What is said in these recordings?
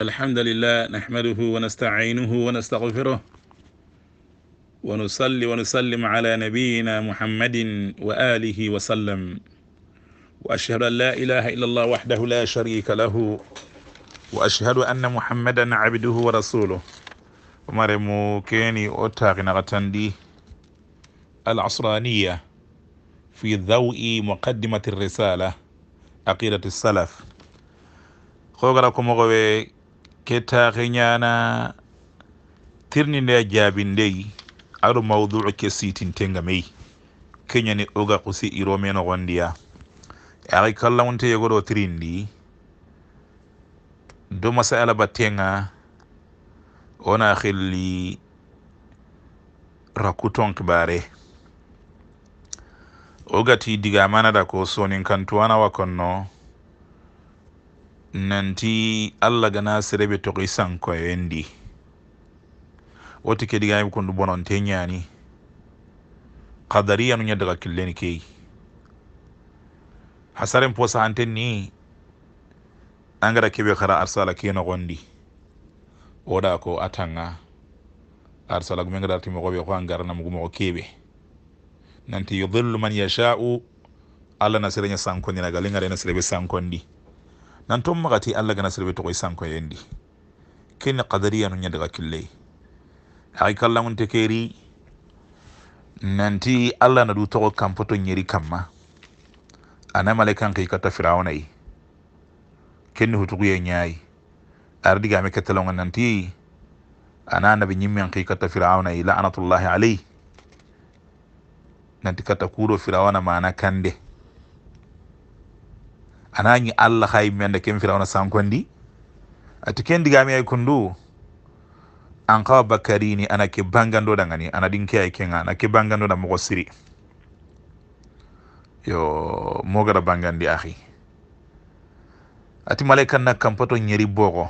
الحمد لله نحمده ونستعينه ونستغفره ونصلي ونسلم على نبينا محمد وآله وسلم وأشهد أن لا إله إلا الله وحده لا شريك له وأشهد أن محمدا عبده ورسوله ومرمو كيني أتاغنا غتندي العصرانية في ذوء مقدمة الرسالة عقيدة السلف خوغرا كومغوي kettaki ñana tirninde a jaabi ndeyi aɗo mawdou ke sitintenga meyi keñani oga kusi iromenogondiya e aki kallamunte yegoɗo tirindi do masala battenga wona xilli rakkuton kibare o gati digamanada ko sonin kantuwanawa konno nanti allah gana serebe toxi sankoyendi woti ke digayi kondu bononte ñani kadariya nu ñadaga killeni keyi hasaren po sahanten ni angara kebe xara arsala ke noxondi oda ko atanga arsala gume ngada timoxoɓe xo angaranamugumoxo kebe nanti yudillu man yasha'u allah na sereña sankondi naga lengarena serebe sankondi nan ton magati allah gana sirbe togoy sanko yendi kenne kadariya nu ñadaga killey haikallangunte keri nanti allah na du togo kampoto ñeri kamma ana malaikankei katta firawonayi kenni hutuguye ñayi ara digame kettelonga nanti ana nabi ñimmenkei katta firawonayi laanatullahi alayi nanti katta kuuɗo firawona mana kande anañi allah hay mende kem firawna sankondi ati ken digami ay kundu an kawa bakarini ana ke bangandoɗa gani ana ɗin ke ay kenga ana ke bangandoɗa mogo siri yo mogara bangandi ahi ati malaika na kampato ñeri bogo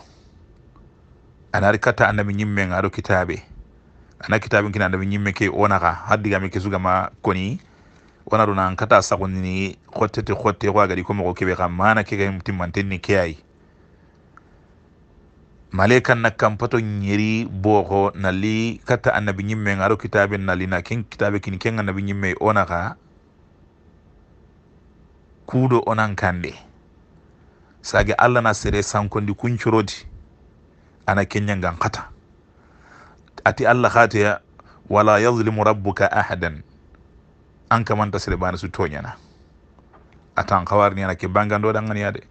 anari kata andami nyimme ngado kitabe ana kitabe kina andami nyimme ke onaka har digami ke sugama koni wona ɗo nan kata sagunini hottete hotte ko agadi ko mogo kebe kam mana ke kay timmantenni ke ayi malaikan na kampato nyeri boko nali kata annabi nyimme ngaro kitabe nali na ken kitabe kini ken annabi nyimme ona kudo onan kande sage allah na sere sankondi kuncurodi ana kenya ngan kata ati allah khatiya wala yazlimu rabbuka ahadan an kamanta sere bana su toñana atan kawarniyana ke da ngani de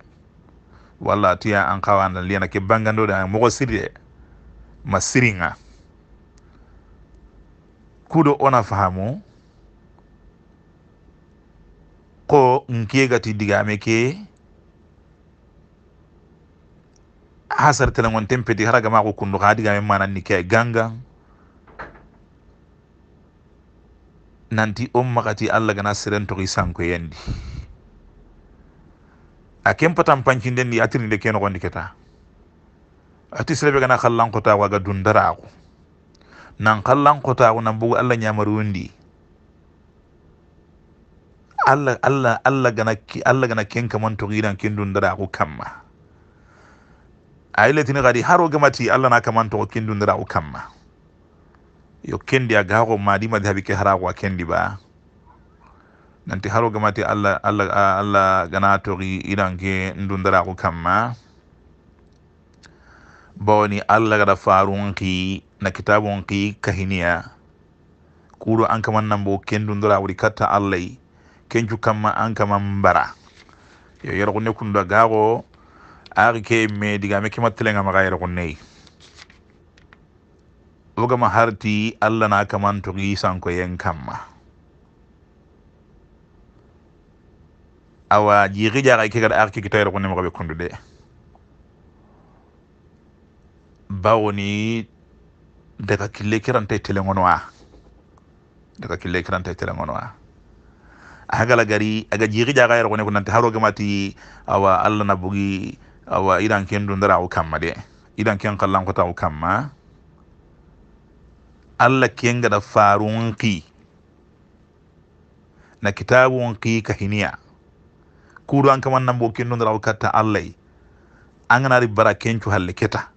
walla tiya an kawana liyana ke bangandoɗa da siri de ma siringa kuɗo ona fahamu ko meke hasar ke ngon tempeti ma ko kundu me digame ni ke gangan nanti umma kati allah gana seren togi sanko yendi a kempatan pancindendi atirinde kenogondi keta ati silebe gana xallankotaku aga dundaraku nan xallankotaku nan bugu allah ñamari wundi alla alla alla gana allah gana ken kaman togiran ken dundaraku kamma ayi letini xadi haro gamati allah na kaman togo ken dundaraku kamma yo kendi a gaxo maadi madhabi ke hara a kendi ba nanti haro gamati allah alla allah gana togi iranke ndundara ko kamma boni allah gada farun ki na kitabun ki kahiniya kuro an kaman nan bo ken dundara wuri katta allah kencu kamma an kaman bara yo yarko ne kun da gaako ari ke me diga me kimattelenga maga yarko wogama harti allah na kaman togi yen kamma awa jiri jaxa ke gada arki kitayro ko be kundude bawoni daga kille kiranta telengonoa daga kille kiranta telengonoa agala gari aga jiixi jaxa yero kone ko nante ti awa allah na bugi awa idan kendo ndara u kamma de idan ken xallankotaxu kamma allah kengada faarun ki na kitabun ki kahiniya kuɗo an kaman nambo kendodirawo katta allahy an ganari bara kencu halle keta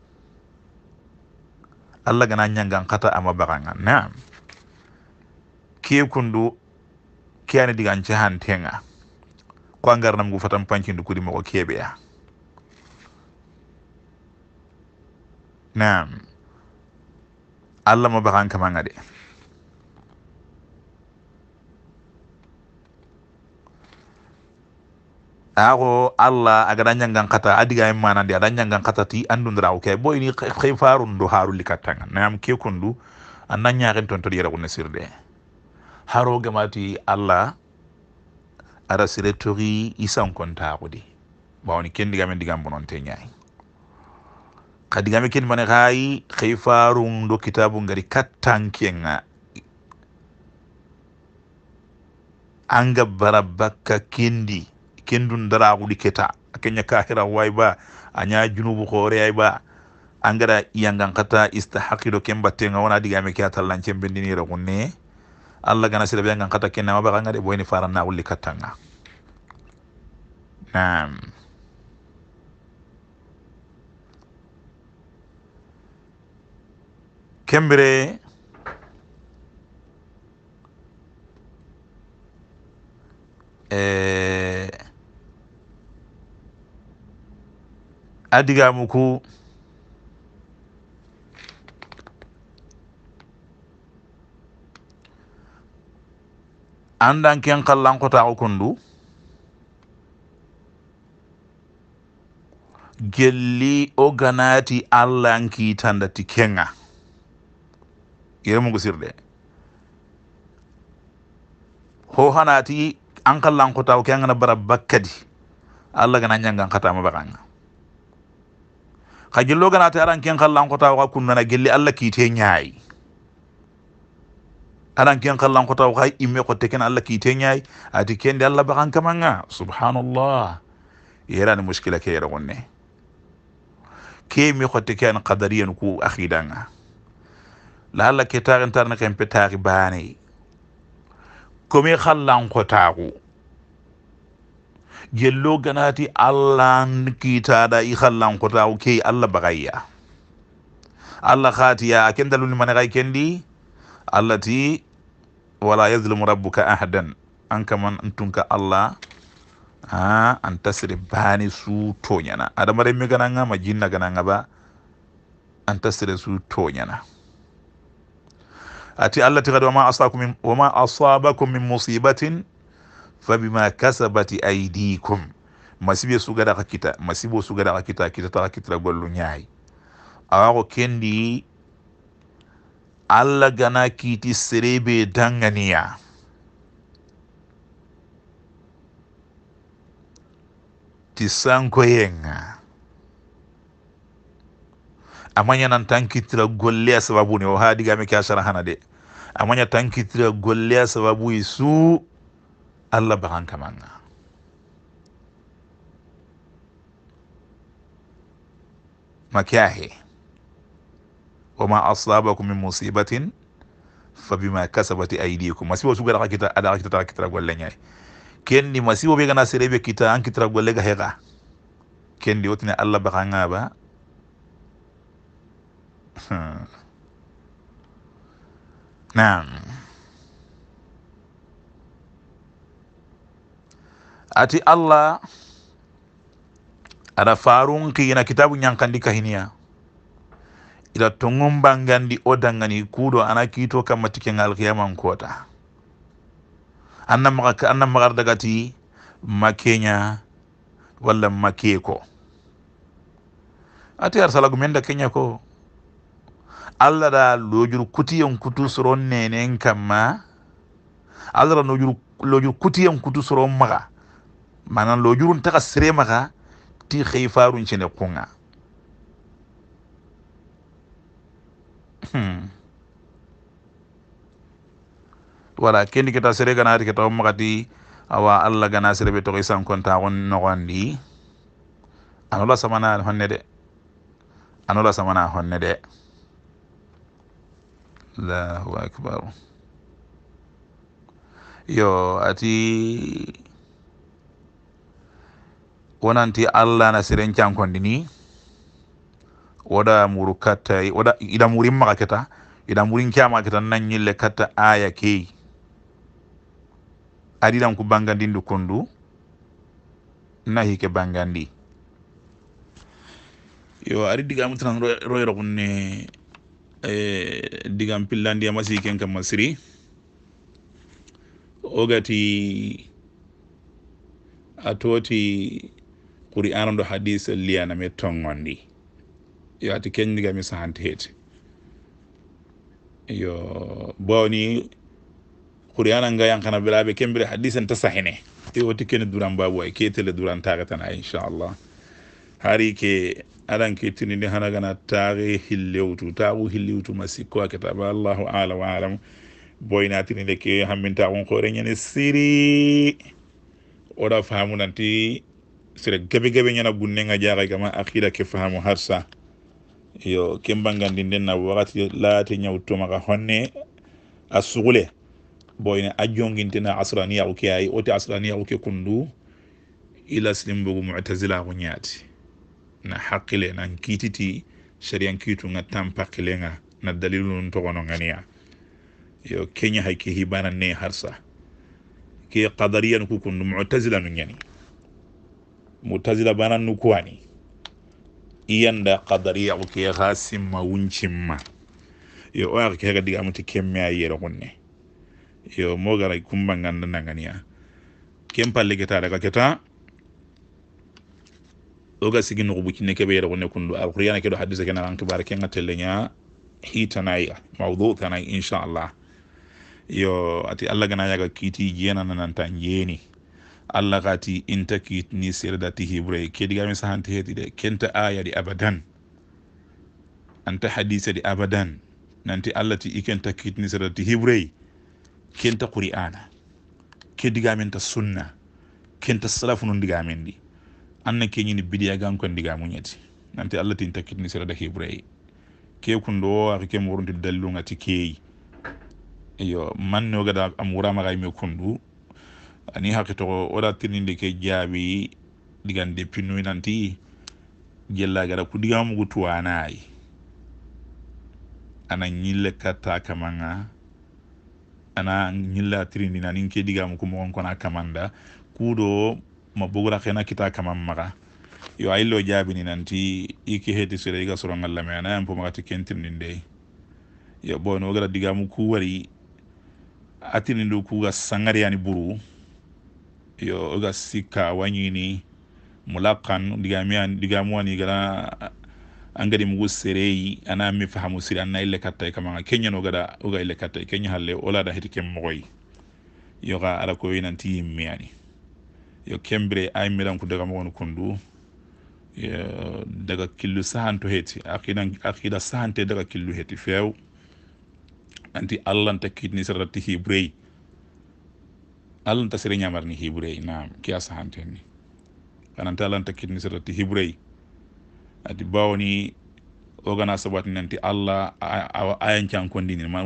allah gana ñangan kata ama baganga naam ke kundu kiyani digan cahantenga ko a garnamgu fatan pancindu kudi moko keɓeya naam allah mo bakan kamanga de ago allah agada ñangan kata adiga mana dia aɗa ñangan kata ti andun o kay boy ni xey farun do harulli kattanga nam ke kondu anna ñaxen ton toɗi yeragu nasirde haro gemati allah aɗa sire toxi isankontaxudi bawni ken gambo ndigam te nyai kadi gami kin mane kai kai farung do kitabu ngari a anga bara bakka kendi dara daraguɗi keta akenya kahira way ba junu junubu hoore ay ba angara iyangan kata istahaqiɗo ken battenga wona digame ke a allah gana sira ɓeyangan kata kennama baka ngade boyni faranna nam Kembre eh, a diga muku an dan ken kallan kotaku kundu gelli o ganati allahnkiitandati kenga yeremugusirde ho hanati an kallankotaw kengana bara bakkadi allah gana ñangan katama bakanga xa jillo ganati aɗan ken kallankotaw xa kunnana gelli allah kiite ñaayi aɗan ken kallankotaw xa imme xotte ken allah kiite ñaayi ati kendi allah bakan kamanga subhanallah yerani muskila ke yeregonne ke mi xotte ke an kadariyen ku axidanga la alla ke taxin tarna xempe taxi baane komi xallankotaxu gello ganati nkita da i xallankotaxu ke allah baxayya allah xaatiya a ken daluli mane xay kendi allah ti wala yazlimu rabbuka ahadan an kaman antunka allah a antasri tasire baane su toñana adamare me gananga ma gananga ba antasri su toñana ati allah tigadi wama asabakum min musibatin fabima kasabati aidikum masibe sugada ka kita masibo sugada ka kita kita ta kitira gollu ñaayi awako kendi allah gana kiiti serebe danganiya ti sankoyenga amanya nan tira golleya sababu ne o ha digame ke asara hana de amanya tira golleya sababu i su allah bakan kamanga wa ma aslabakum min musibatin bima kasabati aydikum masibo sugara ka kita ada kita ta kita golle nyai kenni masibo be gana serebe kita an kita golle ga hega kendi wotina allah bakanga ba Hmm. Nah, ati allah ada ki na kitabu ñankandi kahiniya ila tongum bangandi o dangani kuuɗo ana kiito kamma tiken alkiyaman kuota. annamaga maka wala makeña walla makee ko ati ar salagu men da ko allah ɗa lojur kutiyen kutu soron nenen kamma allah ɗa lojur lojur kutu soron maga manan lojurun taga sere maga ti xey farun cene kunga hmm. wala kendi keta sere ganati keta magati awa allah gana sere be toxi sankontaxon noxondi anola samana honne de anola samana honne de Allahu akbar yo ati wonanti allah na seren cankondi ni wada muru katta woda ida murin maka kita ida murin kiyama kita nan yille katta aya keyi adidan ku kondu nahi ke bangandi yo ari digamutunan royro kunne E digam pillandiyam asi ken kam ma siri o gati a toti qouri anamɗo hadis liyanami tongondi yo ati kenndigami e sahante heti yo bawni qouri anam gayankana biraɓe kembire hadis en ta sahine yo oti kene duran babu ay ketele duran taketana inchallah hari ke adan ke tini ni hana gana taxe hillewutu taxu hillewutu ma sikko a ketaba allahu ala wa alam boy na boyna tininde ke hammintaxun xoore ñani siri oda fahamu nanti sira gabe gabe ñana gunnenga jaga gama aqida ke fahamu harsa yo ke mbangandinden na waxati laate ñaw tomaxa honne a sugule boyna a jongintena asraniyaxu ke ayi ote asraniyaxu ke kundu ila silimbugu mutazilaxu ñaati na hakile na nkititi sariyan nkitu nga tampakile nga na dalilu ntogono ngania yo kenya hay hibana ne harsa ke qadariya ku kun mu'tazila nu ngani mu'tazila bana nu kuwani iyanda qadariya ku ke hasim ma wuncin ma yo o ak ke ga diga muti kemme ayero kunne yo mogara kumbanganda ngania kempa legeta daga keta oga sigi no bukinne kebe yero ne kundu alqur'ana kedo hadise kenan an kibar kenga telenya hitanaya mawdu tanai insha Allah yo ati Allah gana yaga kiti jena nan tan yeni Allah gati inta kitni sirdati hibre kediga mi sahanti heti de kenta aya di abadan anta hadise di abadan nanti Allah ti ikenta kitni sirdati hibre kenta qur'ana kediga min ta sunna kenta salafu nun diga min di anna keñini bidiya gan kondiga muñati nanti allah tin takit ni sira sirada hibrayi ke kundo aka ke murunti ngati ti yo man no gada am wurama gay me kundu ani hakito o da tin ni ke jaabi de pinu nanti jella gara ku digamu gu tuwanayi ana ñille katta kamanga ana ñilla tirindi nanin ke digamu ku mogon kona kamanda kudo ma bugura xena kita kama maxa yo ayi lo ni nanti i ke heti sira i ga soronga lame ana yan pomaxati kentirnin de yo bo no gara digamu ku wari atinindu ku ga sangariyani buru yo i sika sikka wañini mulaqan digamiyan digamuwani gana angari mugu sereyi ana mi fahamu siri anna kama kattay kenya keñano gada oga ile kattay keña halle olada heti ken mogoy yoga ala ko nanti yimmiyani yo kembire aymiranku daga mogon kundu daga killu sahanto heti akida sahante daga killu heti few anti allanta kidni sarati hibrey ta sere ni hibrey nam kiya sahantenni kananta allanta kidni sarati hibrey ati bawni wogana nanti allah ogana ma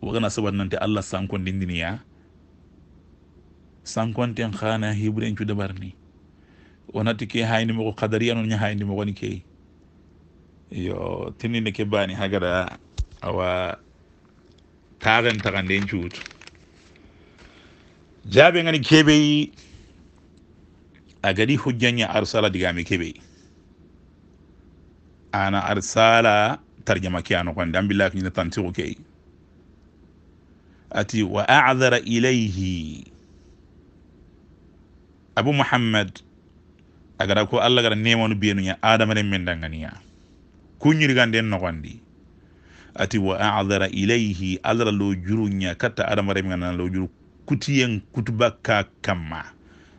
wogana nanti allah kondini ya sankonten xana hiburen cu dabarni wonati ke haynimoxo kadariya non ña haynimoxoni key yo ne ke bani hagara awa taxen taxanden cuutu jaabe ngani keɓey agadi gadi arsala digame keɓey ana arsala tarjama ke a noxonde an billaki ñina tantixu key ati wa acdara ilayhi abu muhammad agara ko allah gara nemanu adama adamaren men danganiya kuñiriganden nogondi ati wa adara ilayhi allah lo juruña katta adamaren ganana lo juru kutiyen kutubakka kamma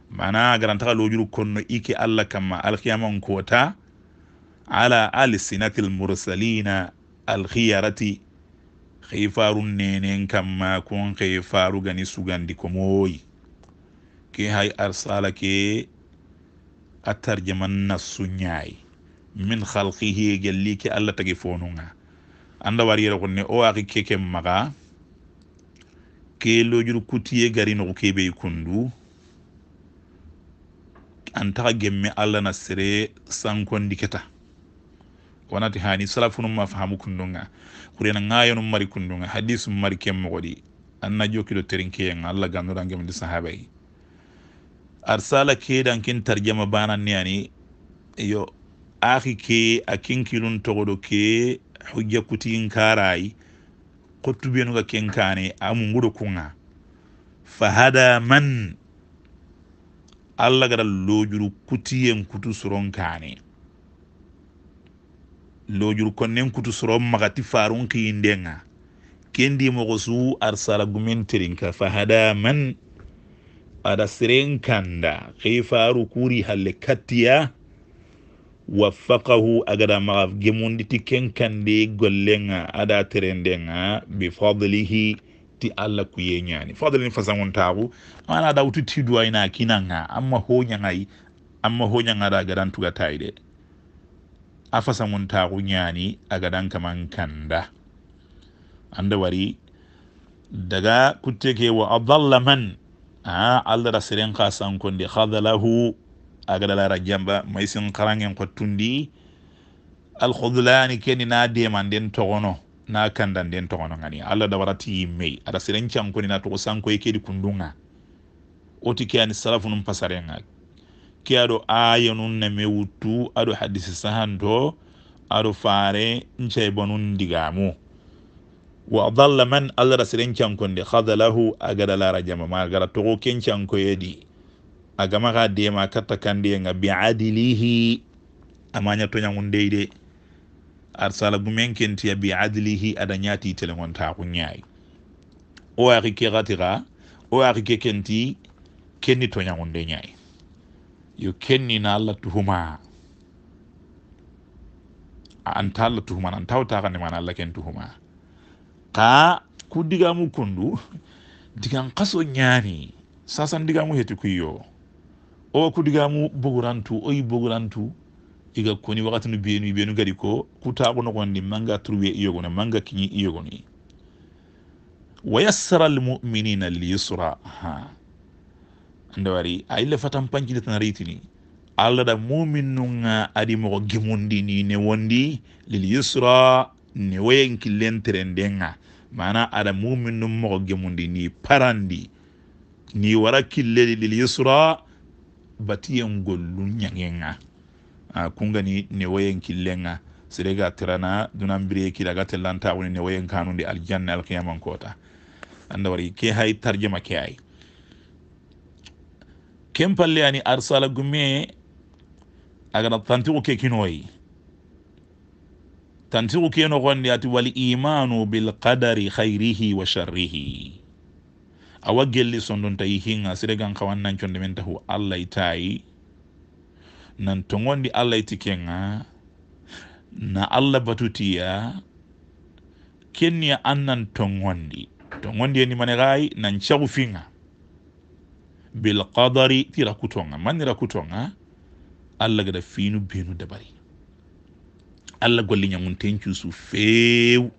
mana garantaka lo juru konno ike allah kamma alkiyaman kota ala alsinati almursalina alkhiyarati khifaru nenen kamma kun khifaru gani sugandi komoyi ke hay arsalake a tarjaman nassu ñaay min xalqihi e gelli ke allah tagi fonunga anda war yere ko ne o waxi keke maga ke lojur kutiye gari no ke be kundu anta gemme allah na sere sankondi keta wonati hani salafunu ma fahamu kundunga kurena ngayenu mari kundunga hadisu mari kemmo godi anna jokido terinkeyen allah gandura ngem di sahabai arsala dan kin tarjama bananni ani yo ahi ke a kinkilun togodo ke hujja ga kin kane kenkane amunguɗo kunga fahada man allah gara lojuru kutiyen kutu soron kane lojuru konnen kutu suron magati farun kiyindenga kendi mogosu su arsala gumintirinka fahada man aɗa seren kanda kei faru kuri halle kattiya agada maga gemunditi ken gollenga ada terendenga bi fadlihi ti allah kuye ñani fadlini fasangontaku mana dawtu ina kinanga amma hoñangayi amma hoñangada agadan tugatayi de a fasangontaku nyani agadan kaman kanda andawari daga kutteke wa adalla man a ah, alla ra seren ka sankondi hadalahu ra jamba may sin tundi kottundi khudlan keni na demanden togono na kandanden togono gani warati me ada aɗa chan cankoni na sanko sankoye kedi kundunga oti ke ani salafu num pasarenga ke aɗo aya nun name wuttu aɗo hadisi sahanto aɗo faare nche bonun digamu wa dalla man alra siren cankonde hadalahu agada lara jama ma agara togo ken cankoyedi agama ga dema katta kandiyenga biadilihi amaña toñagundey de arsala gumen kentiya biadilihi ada ñati telengontaku ñayi o aki ke gatira o aki ke kenti kenni toñagunde ñayi yo kenni na allah tuhuma anta allah tuhuma nan tawtaxandemana allah ken tuhuma ka ku digamu kundu digan kaso ñaani sasan digamu heti yo o ku digamu bogurantu oyi bogurantu iga koni wakatinu benu benu gadi ko kutaku nogondi manga turwe iyogoni manga kiñi iyogoni wayassara almuminina liyusra ha nde wari a ille fatan pancilitana reytini alla da mumin nunga adi mogo gemundini ne wondi lil yusra ne woyen killentere ndenga mana ada muminu mogo gemundi ni parandi ni wara killeli lil yusra batiyen gollu ñangenga a ah, kungani newoyen killenga sirega tirana dunan biriye kila ga tellantaxuni newoyen kanundi aljanna alkiyamankota anda wari ke hay tarjama ke ay ken ani arsala gume agana tantiku ke kinoyi tansiku ke gondi ati wal imanu bil qadari khairihi wa sharrihi awa gelli sondonta yi hinga siregan kawan men tahu allah itayi nan to allah iti na allah batutiya kenniya an nan tongondi to gondi mane nan cagu finga bil qadari tira kutonga manira kutonga allah gada finu benu dabari allah golle ñamuntencuusu feew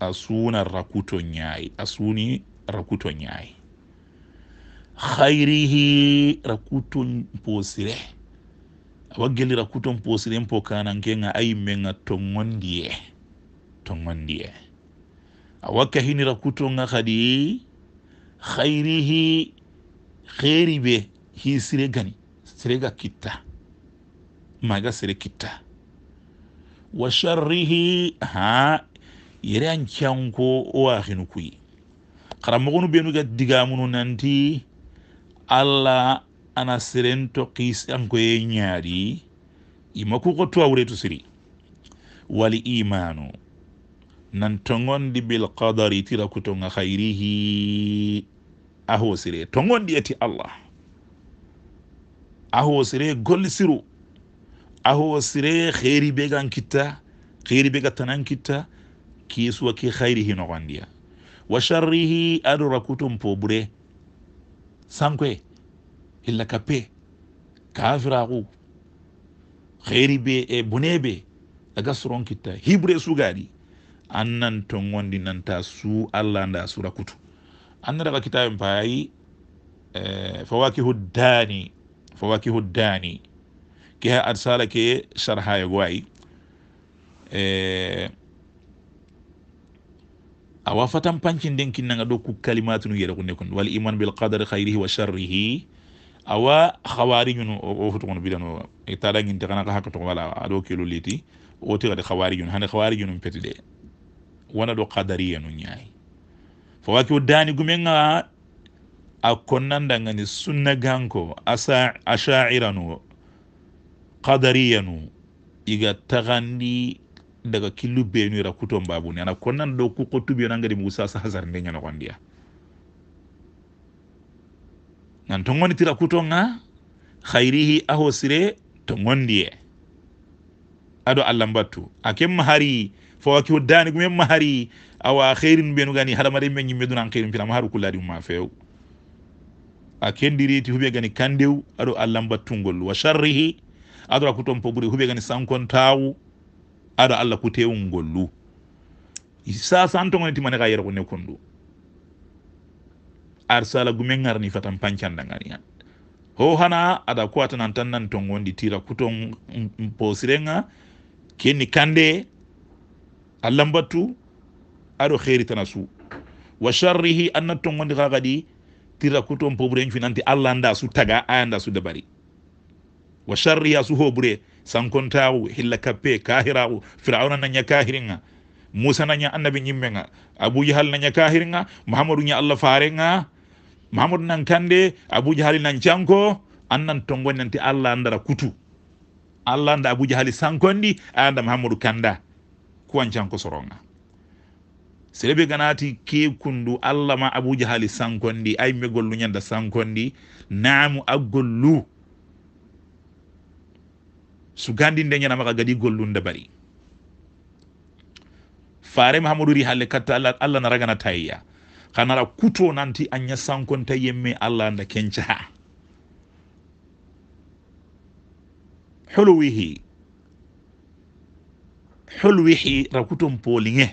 a suuna rakuto ñaayi a suuni rakuto ñaayi hayrihi rakuto poosire awa geli rakuton poosiren po kanankenga a menga tongondiye e tongondi e awa kahini rakutonga kadi hayrihi heeri be hi sire gani sirega kitta maga sire kitta wa sharrihi ha yere an kyanko o axinu kuyi xaranmoxunu benu ga digamunu nanti alla ana ko e nyaari imaku ko to awre to siri wali imanu nan bil bilkadari tira kutonga khairihi aho sire tongondi eti allah aho sire golli siru aho sire kheri be gan kitta kheri be gatanan kitta ki ke khairihi nogondiya wa sharrihi ado kutum pobre sankwe hilla kape kafiraku kheri be e bunebe aga suron kitta hibre sugari annan to gondi nanta su alla nda sura kutu anna daga fayi eh, fawakihu dani fawakihu dani ke ha arsala ke sharha gwai eh awa fatan pancin den kinnanga ɗo ku kalimatu nu yere ko nekon wal iman bil qadar hayrihi wa sharrihi awa hawariñunu o foto kono bidano e taɗaguinte kana ka hakka wala aɗo kelo leyti o tigade hawariñunu hande nu peti ɗe wona ɗo qadariya nu ñaayi fawaki o dani gumenga a konnandangani sunna ganko asaira nu qadariyanu iga tagandi daga killu benu ira kuton babuni ana konnan do ku qottu be nan gadi musa sa hazar ne nyano gondiya nan tongoni tira kuton nga khairihi aho sire to ngondiye ado allah battu akem mahari fo waki dani gumem mahari awa khairin benu gani hadamare men nyimbe dunan khairin fina maharu kulladi ma few a kendiri ti huɓe gani kandew aɗo allah mbattungol wa sharrihi adora kuton pobure huɓe gani sankontawu aɗa allah kutewol ngollu sa santogoni timane ka ko nekkon ɗo arsala gumengar ni fatan pancanda gani ya ho hana aɗa kuwatanan tan nan ton tira kuto posirenga kenni kande allah ado aɗo tanasu su wa sharrihi anna ton gondi ka tira kuto pobure en nanti allah anda su taga ayanda su dabari wa sharri ya suho bure sankontawu hilla kappe kahirawu fir'auna nanya kahiringa musa nanya annabi nyimmenga abu jahal nanya kahiringa muhammadu nya allah farenga muhammadu nan kande abu jahal nan canko annan tongon nanti allah andara kutu allah anda abu jahal sankondi anda muhammadu kanda kuwan canko soronga selebe ganati ke kundu allah ma abu jahal sankondi ay me gollu nyanda sankondi naamu agollu sugandinde ñanama ka gadi gollunde bari fare mahamudu ri halle katta allah allah na ragana tayya hanara kuto nanti anya sankon yemme allah nda kencaha hulwihi hulwihi rakuton poliŋe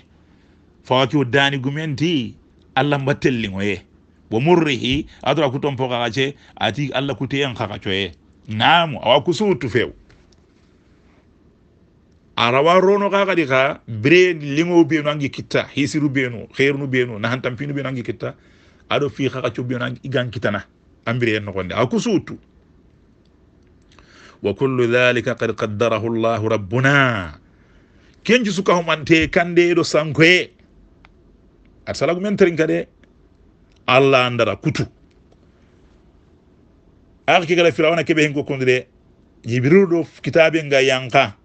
fawaki o dani gumenti allah mbattelliŋoye wo murrihi atora kuton gache ati allah kuteyen kakacoye namu awa feu few arawa rono ka kadi ka bire lingo beno angi kita hisiru beno khairunu beno na hantampinu beno angi kita ado fi ka kacu beno angi igan kitana ambire en gonde akusutu wa kullu dhalika qad qaddarahu Allah rabbuna kenju suka humante kande do sankoe atsalagu men terin kade alla andara kutu akikala firawna kebe hen ko kondire jibril do kitabe nga yanka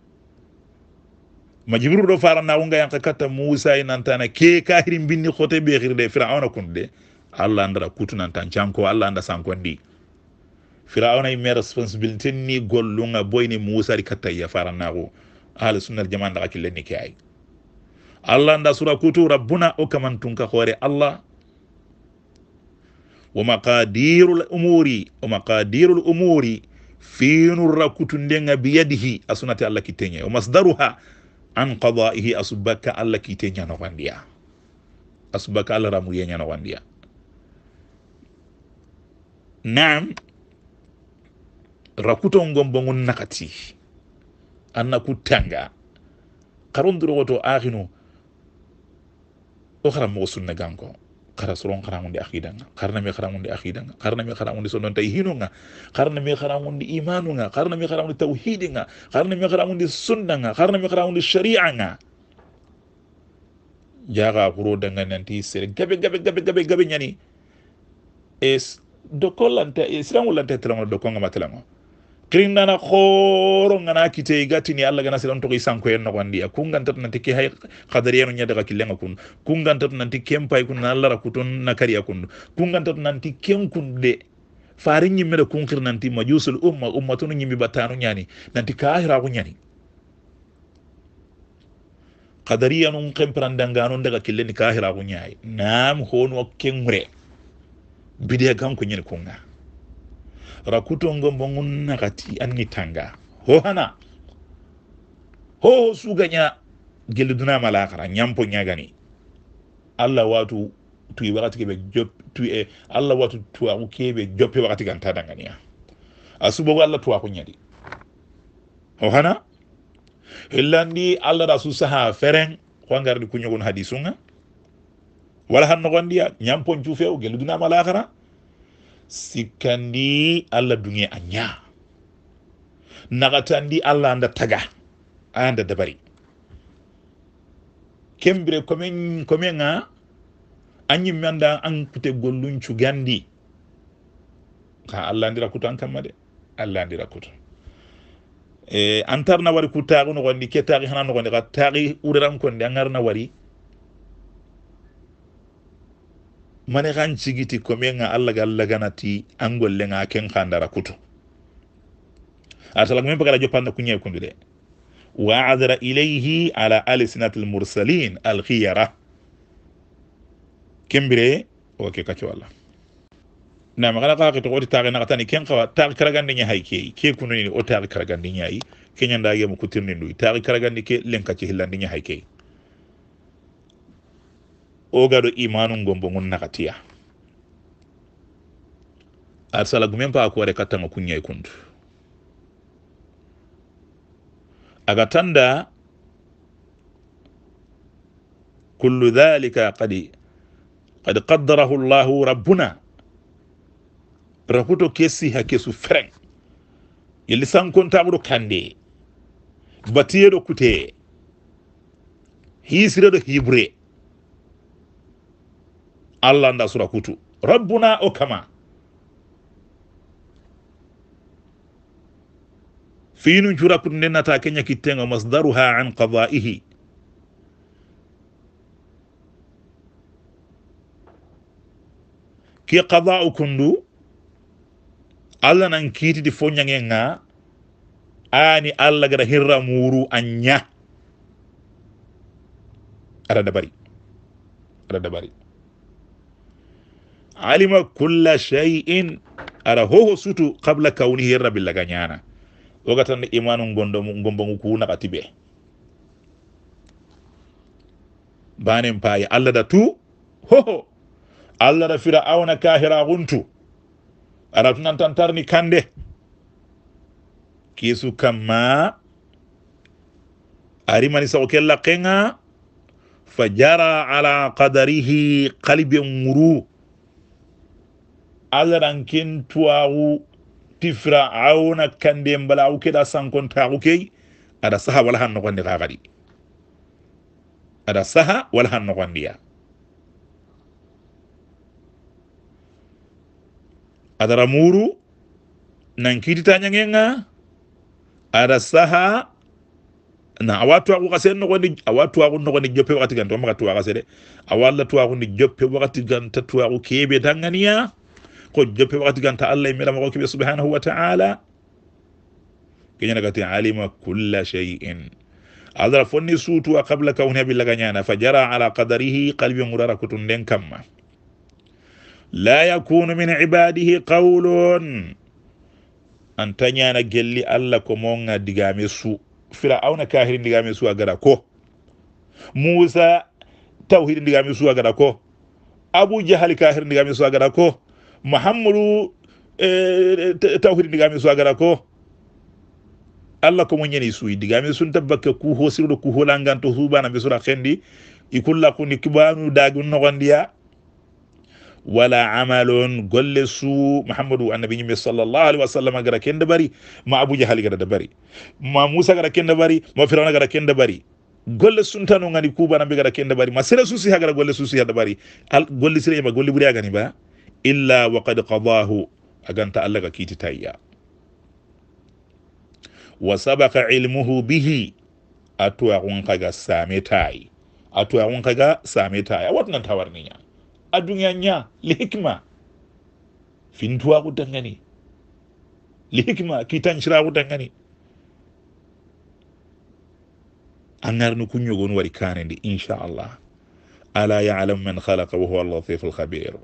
majibru fara na wunga yanka katta Musa e nantana ke kahiri binni hote de firauna kunde de allah andata kutunanta canko allah anda sankondi firauna yimme responsibility ni golluga boyni kata ya fara na farannako ahli sunnal jama ndaka killenni ni ay allah anda sura kutu rabbuna o kamantunka hoore allah wo maqadiru umuri wo maqadirul l umuri finurra kutundega biyadihi asunati allah kitteñe o masdaruha an qadaihi asubaka allah kiite ñanoxondiya asubaka allah ramuye ñanoxondiya naam rakuton gombongun nakati anna ku tanga xaronduro woto axinu o xaranmoxo sunna ganko kara soron haramundi akidanga karna mi haramundi akidanga karna mi haramundi sondonta hinunga karna mi haramundi imanunga karna mi haramundi tauhidinga karna mi haramundi nga karna mi haramundi shari'anga jaga kuro danga nanti sere gabe gabe gabe gabe gabe nyani es dokolanta sirangu lanta telango dokonga matelango kirindana khoro ngana kite gati ni alla gana silan toki sanko en nogondi kungan tat nanti ke hay qadariyanu nyada ga killenga kun kungan tat nanti kempa kun Allah rakutun nakariya kun kungan tat nanti kenkun de farin yimmede kunkir nanti majusul umma ummatunu yimmi batanu nyani nanti kahira ku nyani qadariyanu kemprandanganu daga killeni kahira ku nyai nam honu kengre bidiya ganku nyani kunga rakutongo bongun nakati an ngitanga ho hana ho suganya geliduna malakara nyampo nyagani allah watu tuyi wakati kebe jop tuyi eh, allah watu tuwa kebe jope wakati ganta dangania asubo allah tuwa kunyadi o hana hillandi allah rasul saha fereng kwangardi kunyogun hadisunga wala hanno gondiya nyampon jufew geliduna malakara sikkandi allah dunŋe a ña naxatandi alla anda taga a anda dabari kembire komen komen a a anda an kute gollun cugandi ka allah andira kuta an kamma de allah andira kuta e eh, an tarna wari ku taxi noxondi ke taxi hana noxondi xa taxi uraran konde a ngarna wari mane kan cigiti komen ga alla ga allah ganati an golle ga ken kandara kutu arsalagumen pagara jopanna kuñay kundu de wa adra ilayhi ala alisinati lmursalin alkhiyara kembire o ke alla allah nama kana kaki to oti taaki nakatani ken kawa taaki karagandi ña hay keyi ke kunu kununini o taaki karagandi ñayi keñandagemo kutirni nduyi taaki karagandi ke len kacci hillandi ña hay keyi ogaɗo imanum gombo gon nakatiya arsala gumen pa ko ware kattanga kundu aga tanda kullu dhalika kadi kad qaddarahu llahu rabbuna rakuto kesi ha kesu feren yeli sankontamuɗo kande batiyeɗo kutee do hibre allah anda sura kutu rabbuna o kama fiinum curakutu ndennata keña kittenga masdaruha an qadaihi ki u kundu allah nan kiitidi fo ñangen nga ani allah gada hirra muru a ña aɗa dabari aɗa dabari alima kulla shay'in ara hoho sutu kabla kaunihi rabbil laganyana wogatan imanu gondo gombo ngu katibe banen paye allah da tu hoho allah da fira awna kahira guntu ara tunan tantarni kande kisu kamma arimani sago kella kenga fajara ala qadarihi qalbi muru alarankin tuwaxu ti firauna kanden balaxu ke da sankontaxu key ada saha wala han kwandi xa ada saha wala han noxondiya adara muru tanya ngenga ada saha na awatu wako kase awatu wako nuko ni jope wakati ganta wamaka tuwaka sede awala tu wako ni jope wakati ganta wako kebe tangania ko joppe wakati ganta allah e miramako kibe subhanahu wa taala keñana kati alima kulla shay'in adara fonni suutuwa qabla kawniha billaga ñana fa jara ala qadarihi qalbi ngurara kutun nden kamma la yakunu min ibadihi qawlun anta tañana gelli allah ko monga digame su fira awna kahiri digame su a ko musa tawhidi digame su a ko abu jahali kahiri digame su a ko mahamadou tawhidi digami so agara ko allah komo ñani suuyi digami sunta bakke ku ho sirɗo ku holanganto suubana ɓe sura hendi i kulla kundi kibanu daagi nogondiya wala amalon golle su mahamadou annabi ñimɓe sallllahu alih wa sallam gara kende bari ma abou jahali gara da bari ma moussa gara kende bari ma firana gara kende bari golle suntano gani kubanaɓe gara kende bari ma sere suusi ha gara golle suusi hada bari golle sireyma golle ɓuri agani ba illa waqad qadahu aganta allah ga kiititayya wa sabaka ilmuhu bihi atuwa kun kaga same tayi atuwa kun kaga same tayi a watan tawarniya a duniya li hikma fintuwa ku dangane li hikma kitan shira ku dangane an garnu kun yogon wari kanen da insha Allah ala ya'lam man khalaqa wa huwa al-latif al-khabir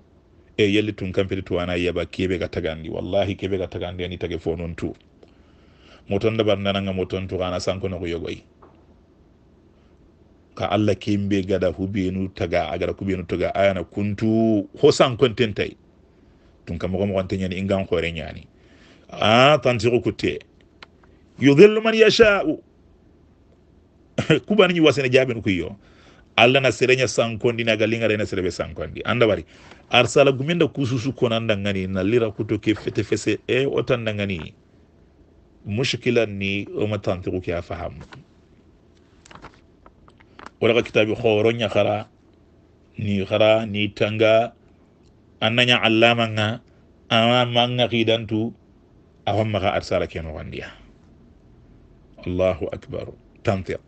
e yelli tun kamfeti to tuwana yaba kebe ga tagandi wallahi kebe ga tagandi ani tage fo non tu moton da barna nga moton to kana sanko no yogoy ka Allah kimbe gada hubenu taga agara kubenu taga ayana kuntu ho hosan kontentai tun kam ko mo nyani ingan khore nyani a tantiru kutte yudhillu man yasha kubani wasene jabin kuyo allah na serenya sankondi na galinga rena serebe sankondi anda bari arsala gumenda kususu konanda ngani na lira kuto ke fete fese e otanda ngani mushkila ni umatanti ku kya fahamu wala ka kitabi khoronya khara ni khara ni tanga ananya allama nga ama manga khidantu awamma ka arsala kenu gandiya allahu akbar tantiq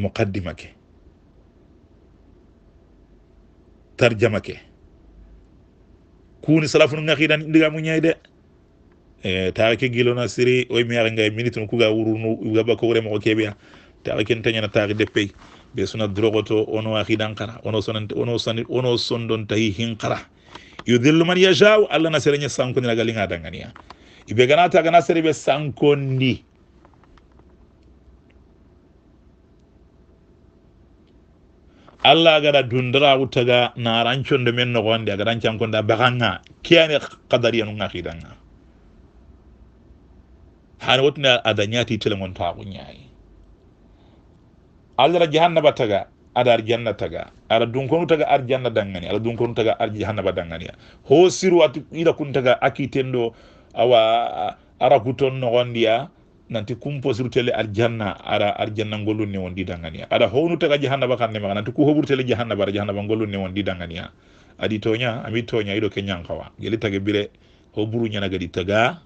muqaddima tarjama ke kuni salafunu ngakidan ndiga munyai de e taara ke gilona siri oy mi ara ngay minute no kuga wurunu gaba ko wure mo kebiya taara ken tanyana taari de pey be suna drogoto ono akidan kara ono sonan ono san ono sondon tayi hin kara yudhillu man yashau alla nasere nya sanko ni ragalinga danganiya ibe ganata gana sere be sanko alla gara dundara wutaga na ranchon de men nogonde aga ranchan konda baganga kiyane qadariya nun ngakidanga har wutna adanyati tilangon ta gunyai alla ra jahannaba taga ada arjanna taga ara dunkonu taga arjanna dangani ara dunkonu taga ar jahannaba dangani ho siru ati ila kun taga akitendo awa ara kuton nanti kumposirtele arjanna ara arjanna ngollun ne wondi dangania danganiya aɗa hownutaga jahannaba kanne maga nanti ku hoɓurtele jahannaba aɗa jahannaba ngollun ne wondi dangania adi tonya ami tonya ido ke ñankawa geli tage bire hoburu nyana gadi taga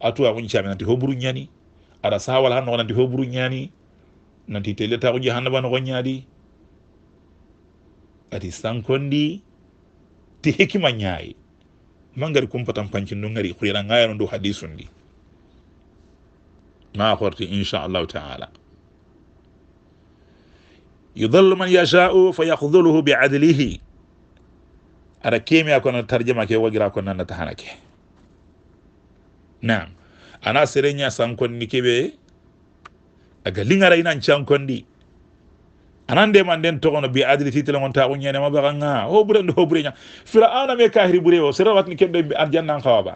atuwa kun cami nanti hoburu nyani aɗa sawal hanno nanti hoburu nyani nanti tele ta teletaku jahannaba nogo ñaadi adi sankondi ti hikima ñaayi mangari kumpatan pancin ɗum gari kurira ngayano do hadisundi ما فرتي إن شاء الله تعالى يضل من يشاء فيخذله بعدله أرى كيميا كنا ترجمة كي وقرا كنا نتحنك نعم أنا سرينيا سانكون كوني كي بي نشانكون دي anande man den togono bi adri title mon taw nyene ma baga أنا o buren do هو fira ana me kahri bure o sera watni kembe arjanna خوابا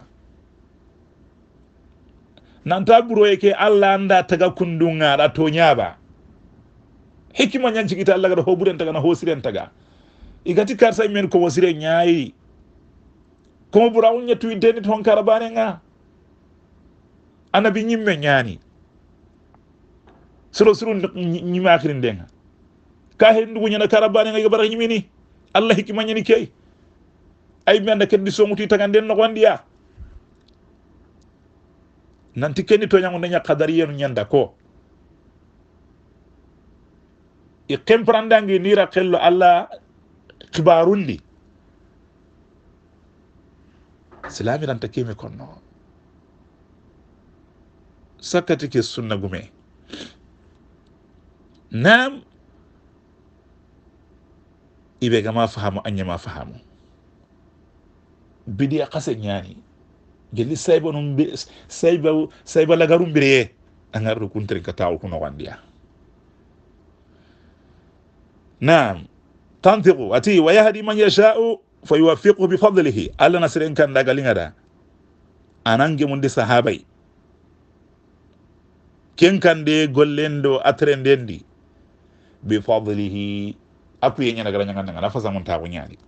nanta buroye ke allah anda taga kundungaɗa to ñaaɓa hikima ñancigita alla gata hoɓuren taga na hosiren taga igati karsa men ko wasire ñaayi komo burawu ñettuyinteni toon karabane nga annabi ñimme ñaani soro suru ñimakiri ndenga ka hen ndugu ñana karabane nga iga ñimini allah hikima ñani key ay mi anda keddi somutuy taganden nogondiya nanti keni to ñangu naña yenu ñanda ko i kemprandangi nira kello allah kibarundi silamiranta kemi konno sakkati ke sunna gume nam ibe gama fahamu ma fahamu bidia kase ñani gelli sayba num be sayba sayba lagarum bireye angar do kuntre kataw kuno wandiya naam tantiqu ati wa yahdi man yasha'u fayuwaffiquhu bi fadlihi alla nasirin kan daga lingada anange mun sahabai ken kan de gollendo atrendendi bi fadlihi aku yenya daga nyanga na fasa mun ta kunyani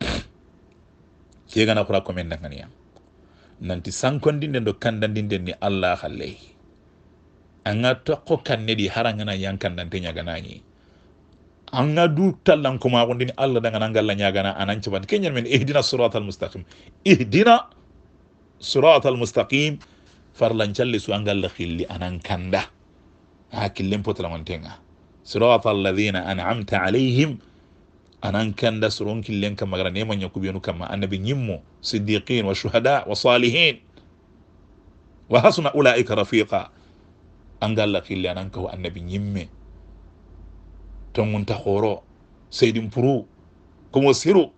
ke gana kura komen nanti sankondinden do kandandinden ni allah halley an ga tokko kannedi harangana yankandante ñaganañi an ga du tallankomaxundini allah dangana ngalla ñagana anan cabanti ke ñanmen ihdina sirat almustaqim ihdina sirat almustaqim farlancalle su an galla xilli anan kanda hakillen potalamantenga sirat alladina anamta alayhim anan kanda soron killen kam magara neman ya kubenu kan ma annabi yimmo siddiqin wa shuhada wa salihin wa hasuna ulaika rafiqa an galla kille anan kawo annabi yimme ton ta horo seydin furu komo siru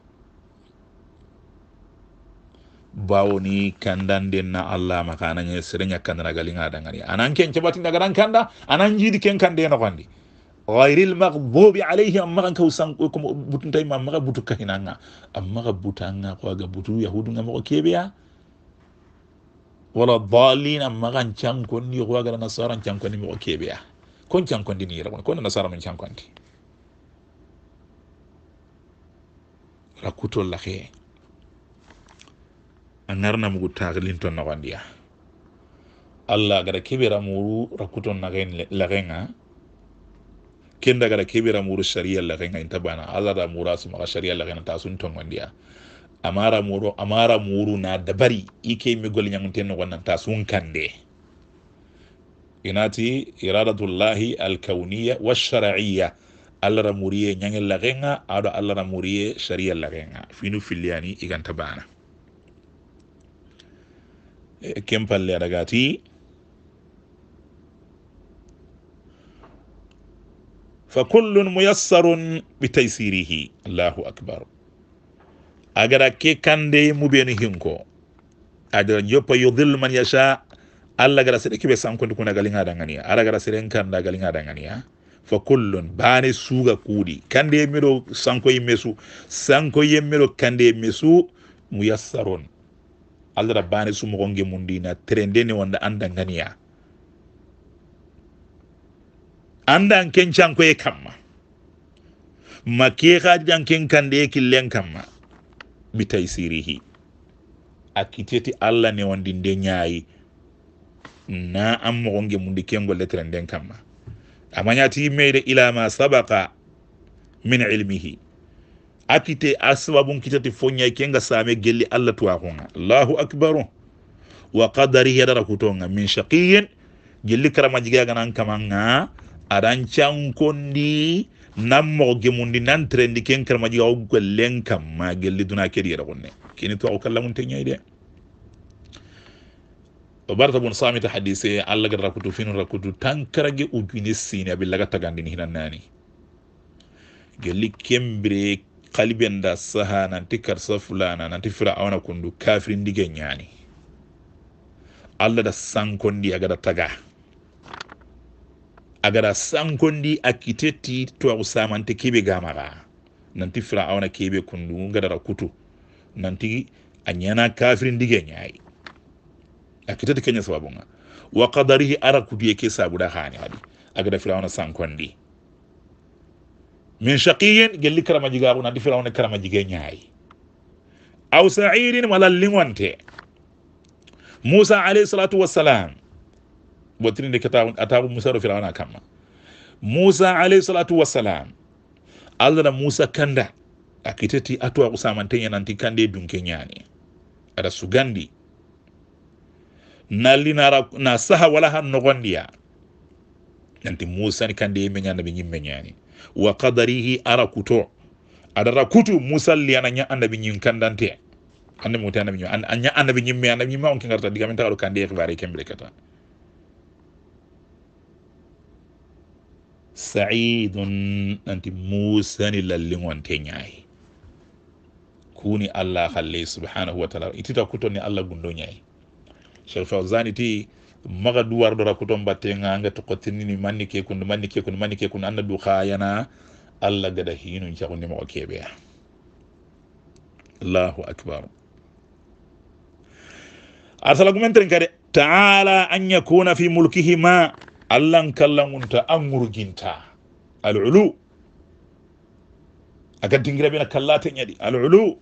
bawoni kan den na allah maka anan sirin serenya kandana galinga dangani anan ken cebatinda garan kanda anan jidi ken kande kwandi ghayril maghdubi alayhi amma kan kausan kuma butun tay amma ga butu kahinanga amma ga butanga ko ga butu yahudu ga mako kebiya wala dhalin amma kan can kon ni ko ga nasara can kon ni mako kebiya kon can kon ni yara kon nasara man can kon ti rakuto lahe anarna mugu taglin to nawandiya allah gara kebira muru rakuto ken daga da kebira muru sharia la kenga inta bana Allah da mura su maka sharia la kenga ta sun ton wandiya amara muru amara muru na dabari ike mi gol nyamun ten wannan ta sun kande inati iradatullahi alkauniyya washar'iyya Allah da muriye nyangel la kenga ado Allah da muriye sharia la kenga finu filiani iganta bana e, kempalle daga ti fakullun muyassarun bitaysirihi allahu akbar agara ke kande mubeni hinko adara joppa yudhillu man yasha allah gara seɗe keɓe sankonde kuna galingaɗa ganiya ara gara seɗen kanda galingaɗa ganiya fa kullun bane suuga kuuɗi kande yemmeɗo sanko yemme su sanko yemmeɗo kande yemme su muyassarun allah ra bane sumogo gemundina tere ndeni wonda anda anda anken canko e kamma ma ke haji anken kande e killen kamma bitaysirihi akkiteti allah ne wondi nde ñaayi na an mogonge mundi kengol letere nden kamma yimmeyde ila ma sabaka min ilmihi akite a sababun kitati foñay kenga same gelli allah tuwakonga allahu akbaru wa qadarihi adara min shaqiyin gelli karama jigaga nan kamanga arancan cankondi nan mogo gemundi nan trendi ken karmaji aw gollen kamma gelli duna kedi yere gonne kini to aw kallamun te de barta bun samita hadise alla gara rakutu finu rakutu tan karage ujini sini abi laga tagandini hinan nani gelli kembre kalben da saha nanti karsa fulana nanti awana kundu kafirin dige nyani allah da sankondi agada taga agara sankondi akiteti usama samante kebe gamara nanti awana kebe kundugu gadara kutu nanti a ñana kafiri dige ñayi akiteti keña sababunga wa kadarihi ara kutuye ke sabuda xani xadi agada firauna sankondi min shaqiyin gelli karama jigaxu nanti firauna karama jige ñayi aw sa'irin wala lingwante musa alayhi salatu wassalam de kata atabu musa ɗo firawna kamma musa alayhi salatu wassalam allah na musa kanda a wa kusama kusamanteya nanti kande dunke nyani ada sugandi na nara na saha wala han nogondiya nanti musa ni kande yimme ñanda ɓe ñimme wa qadarihi ara kuto ada rakutu musa li ana ña andaɓe ñin kandante ande mute andaɓe ñi a ña andaɓe ñimme andaɓe ñimme on ke garta kande e hibare kata sa'idun nanti musani lalliŋon te ñaayi kuni allah halle subhanahu wa taala itita ni allah gundo ñaayi cheikh fawzani ti maga duwardora kuton battenga anga tokotinini manni ke kundu manni ke kundu manni ke kundu anna du hayana allah gada hinun cahundi mogo keɓeya allahu akbar arsala gumenteren kadi taala an yakuna fi mulkihi ma allan kallangunta an ngurginta alulu aga dingira bena kallate ñaɗi alulu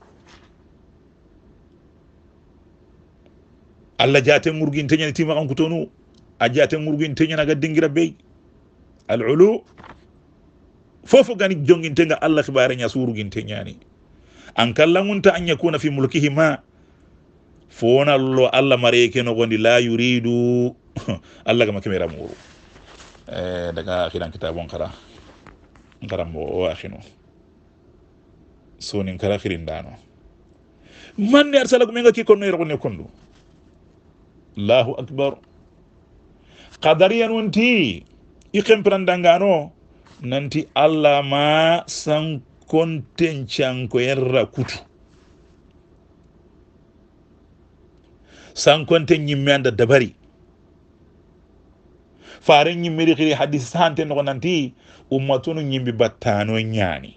allah jate ngurginte ñani tima kutonu a jate ngurginte ñana aga dingira bey alulu fofo gani jongintenga allah hibare ña suruginte ñani an kallangunta an yakuna fi mulkihi ma lo allah mareke nogondi la yuridu allah gama kemera muru Eh, daga akhiran kitabon kara karammogo o akhino sonin kara khirindano manne arsalagu menga ki konno ne kondu allahu akbar kadariya nunti i kemperandangano nanti allah ma sankontencankoyen rakutu sankonten ñimme anda dabari faren ñimmiri xiri hadis sante noxo nanti ummatunu ñimbi battano ñani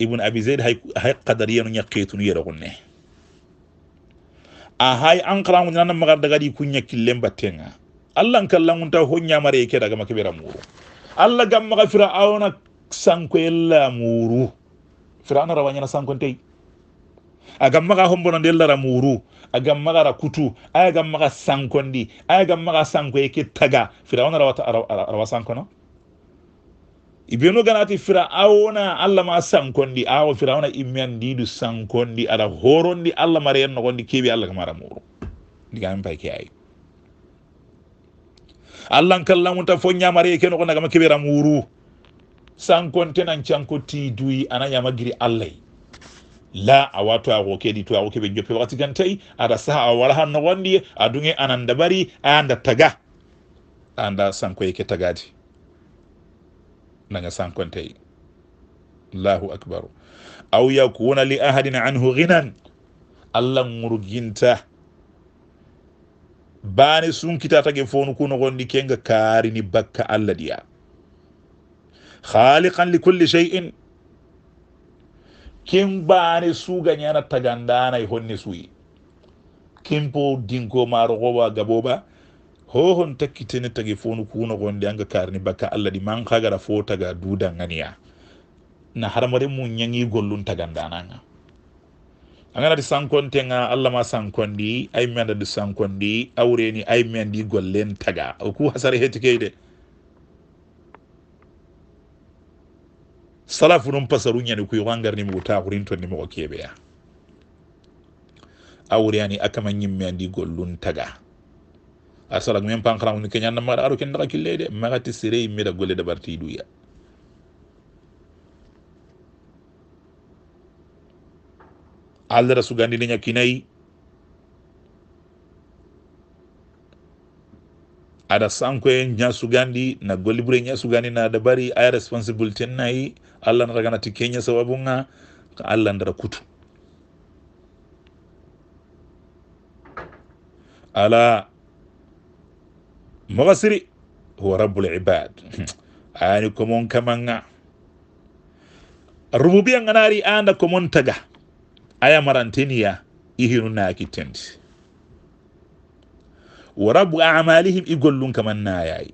ibn abi zaid hay hay qadariyanu ñakketunu yere xunne a hay an qarangu nana magar daga di kunya killen battenga allah lan ta ho ñamare ke daga makibera muru allah gam maga fira awna sanko ella muru fira na rawanya sanko tey agam maga hombonande lara muru agam maga ra kutu agam maga sankondi agam maga sanko yake taga firawna rawata rawa sankono ibeno ganati firawna allah ma sankondi awo firawna immen didu sankondi ada horondi allah mare en nogondi kewi alla kamara muru digam pay ke ay allah kallamunta fo ñamare ke nogo nagama keɓera muru sankontenan canko ti duyi ana ñamagiri allahy la a wato a goke di to a goke be jope wakati gantai ada saha a wala han nogondi adunge ananda bari anda taga anda sanko yake tagadi nanga sankontai allahu akbar aw yakuna li ahadin anhu ghinan allah ngurginta bani sunkita tage fonu kuno gondi kenga karini bakka allah diya khaliqan li kulli shay'in kin bane suga ñana tagandanay honne suyi kempo dinko marogoba gaboba hohon takkitene tagi fonu kuno gonde anga karni bakka allah ɗi man kagara fo taga dudanganiya na harmare mum ñangi gollun tagandananga aganati sankontenga allah ma sankondi ay mendadi sankondi awreni ay mendi gollen taga o ku hasara heti de salafu non pasaru ñani kuy wangarni mugu taxurin tonni mogo keɓeya a wuriyani a akama ñimme andi gollun taga a salag men pankaramuni na maxa aru ken ndaxa killey de maxati sere da golle dabarti duya allah ra sugandini ñakkinayi ada sankoye ñasugandi na golliɓure ñasugandi na ada bari aya responsibilité nayi allah nataganati keña sababu nga ko allah ndara kutu ala mogasiri huwa rabbul ibad ayani komon kaman ga rububiyan ganari anda komon taga aya maranteniya ihinu nakitendi wa rabu a'malihim igollun kaman nayayi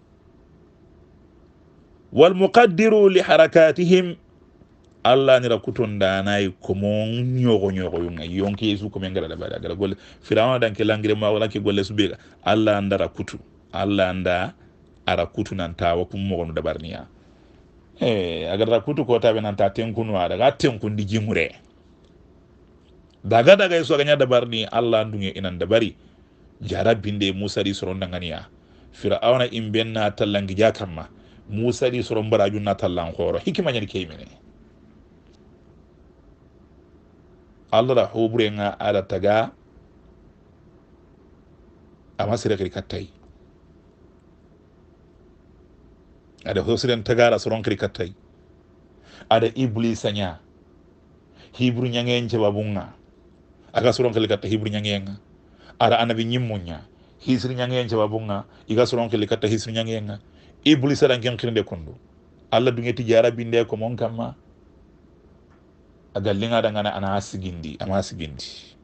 walmuqaddiru liharakatihim allah nira kutondanayi komon ñogo ñogo yunga yonki yesu komin garaɗa baɗa gara golle firawna danke langire ma walanke golle suɓega allah andara kutu allah anda ara kutu nan tawa kum mogonu dabarniya e agarata kutu kotaɓe nanta tenkunu aɗa ga jimure daga daga yesu agaña dabarni allah andunge inan dabari jara binde musa di soron fir'a fira awana benna tallan gija Musari musa di soron baraju na talang horo hikima nyani ke allah da hobure nga ada taga ama sire kiri katai ada hosiren tagara soron kiri katai ada iblisanya, nya hibru nyangen bunga aga soron kiri katai hibru nyangen nga ara ana anabi ñimmuña hisri ñangeyen jababunga iga soronxili katta hisri ñangeyenga iblisa ranken xirnde kundu allah dungeti jara binde ko mon kamma a gallinga dangana ana sigindi ama sigindi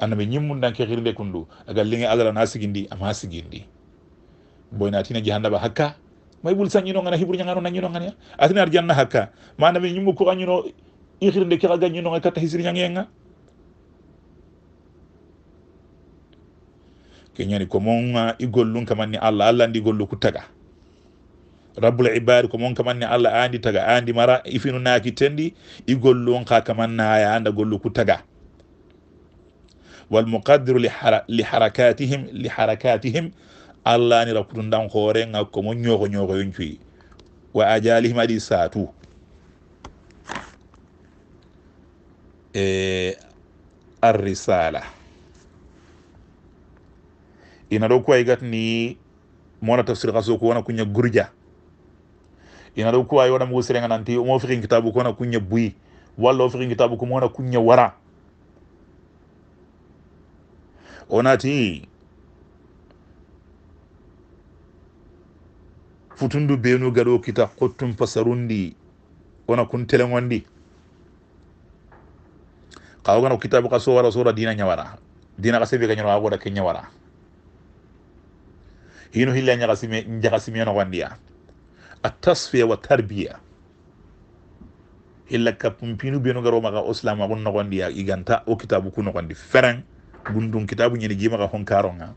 anabi ñimmun danke xirnde kundu a gallinga allah ana sigindi ama sigindi boynatina jahannaba hakka may bul sañino ngana hibru ñangano nañino ngana atina arjanna hakka ma anabi ñimmu ko añino i xirnde ke xa gañino nga katta hisri ñangeyenga ke ko mon i kamanni allah allah andi gollu ku taga rabbul ibad ko mon kamanni allah andi taga andi mara ifinu naki tendi i gollun ka kamanna ya anda gollu ku taga wal muqaddiru li, li harakatihim li harakatihim allah ni rakkutun dan hoore ga ko mon nyoko nyoko yon wa ajalihim adi satu e eh, arrisala ina kuwa igat ni mwana tafsir kaso ko wona kuña gurdia ina do kuwa waɗa mugu sirenga nanti umo fikin kitabu ko na kuña buyi walla o fikin kitabu ko na kuña wara onati futundu benu gado kita kutum pasarundi wona kun mwandi kawgana kitabu kaso wara sowra dina nyawara dina kasebe sebe kañano kenyawara woɗa hino hilla jahasimeno wandiya a tasfiya wa tarbiya hilla kappumpinu benu garo maga o silama gun nogondiya iganta o kitabu ku nogondi ferang gundun kitabu ñini gimaga honkaronga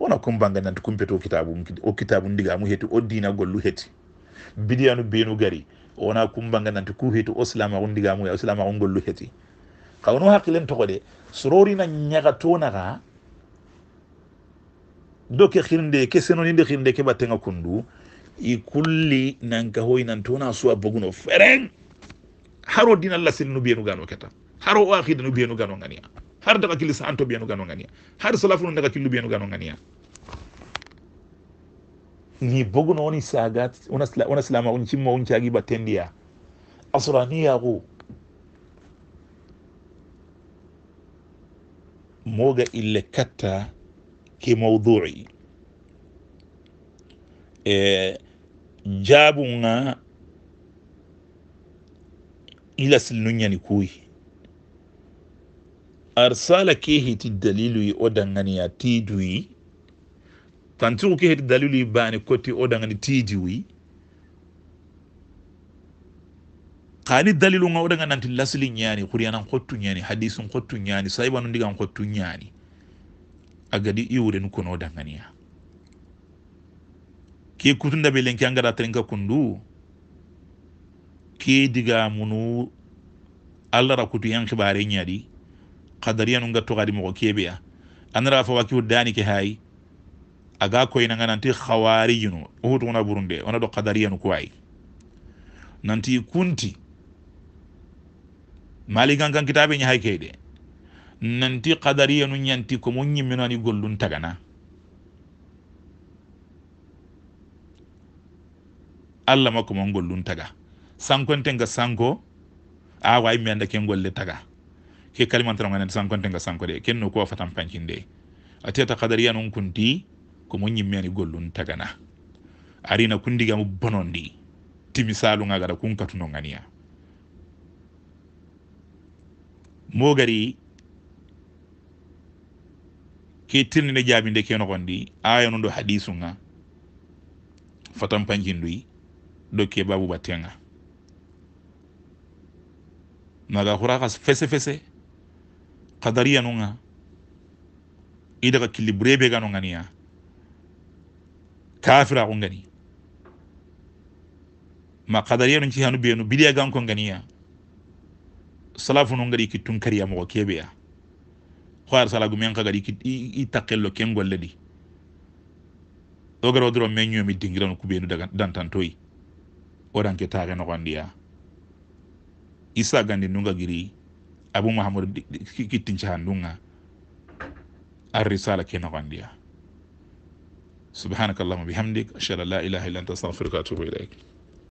wona kumbanga nanti kumpete o kitabu o kitabu ndigamu heti o dina gollu heti bidiyanu benu gari wona kumbanga nanti ku heti o silama gun ndigamuya o silama gun gollu heti kawno hakkilen togo de sororina ñaga tonaga doke xirnde ke senoninde xirnde ke batenga kundu i kulli nanka hoy nan tuna suwa boguno fereng haro dina la lasil nu biyenu gano keta haro o akida nu biyenu gano ngania har daga kili bi biyenu gano ngania har salafu nu daga kili bi biyenu gano ngania ni boguno woni sagat wona silama on cimma on caagi battendiya go moga ile kata kimaudhui e, nga ila silinu ɲani kuyi arsala ke heti dalilu yi o danganiya tiduyi tantiku ke heti dalilu yi bani koti o dangani tidiwi kani dalilu nga o dangani nanti lasili ɲani kuryanan kottu nyani hadisun kottu nyani sayibanun digan kottu nyani agadi i wuren kuno danganiya ke kutunda be lenki angada terenka kundu ke diga munu allah ra kutu yan kibare ñadi kadariya nunga gatto gadi mogo keɓeya anara fa waki dani ke hayi aga koynaga nanti hawarijunu o hutugona burunde wona ɗo kadariyanu ko ayi nanti kunti maligan kan kitabe ñahay keyɗe nanti kadariya nu ñanti ko mo ñimminani gollun tagana allah makko mon gollun taga sankonte nga sanko a wawi mi anda ken golle taga ke kalimantara sankonte nga sanko de kenno ko fatan pancinde ateta teta kadariya kunti ko mo ñimmeni gollun tagana arina kundigamu bonondi timisalunga gara kun katuno mogari ke tirninde jaabinde keno gondi aya non ɗo hadisu nga fatam panjindui ɗo ke babu naga huraka fese fese qadariya nunga, nga idaga killi burebe ga ya. kafira ku ma qadariya nun ci hanu benu bidiya gan ko ya, salafu nun gari ki tunkariya khoyar sala gumen ka gadi i takello ken golle di o gara wodoro men ñomi dingirano kubenu daga dantantoyi dan ke taxe noxondiya isa gandi nunga giri abu mahamadou kittincahan ndunga arrisala ke noxondiya subhanakallahuma bihamdik ashhadu an la ilaha illa anta astaghfiruka wa atubu ilayk